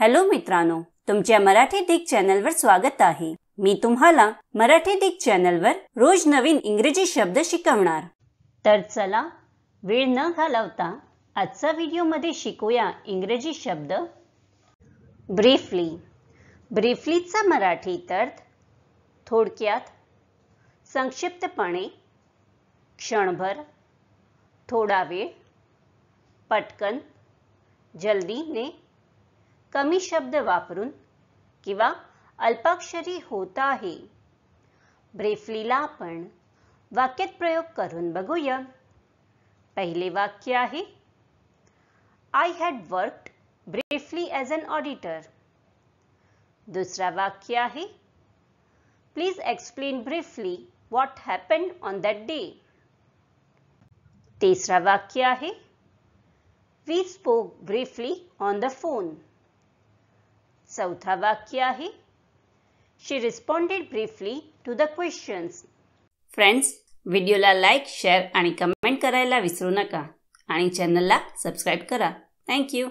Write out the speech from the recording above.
hello मित्रांनो तुमच्या मराठी दिग चॅनलवर स्वागत आहे मी तुम्हाला मराठी दिग चॅनलवर रोज नवीन इंग्रजी शब्द शिकवणार तर चला वेळ न घालवता आजचा व्हिडिओमध्ये शिकूया इंग्रजी शब्द ब्रीफली ब्रीफलीचा मराठी अर्थ थोडक्यात संक्षिप्तपणे क्षणभर थोडा वेळ पटकन जल्दीने कमी शब्द वापरून किंवा अल्पाक्षरी होता आहे ब्रेफलीला आपण वाक्यात प्रयोग करून बघूया पहिले वाक्य आहे I had worked briefly as an auditor दुसरा वाक्य आहे please explain briefly what happen on that day तिसरा वाक्य आहे we spoke briefly on the phone चौथा वाक्य आहे she responded briefly to the questions friends व्हिडिओला लाईक शेअर आणि कमेंट करायला विसरू नका आणि चॅनलला सबस्क्राईब करा थँक्यू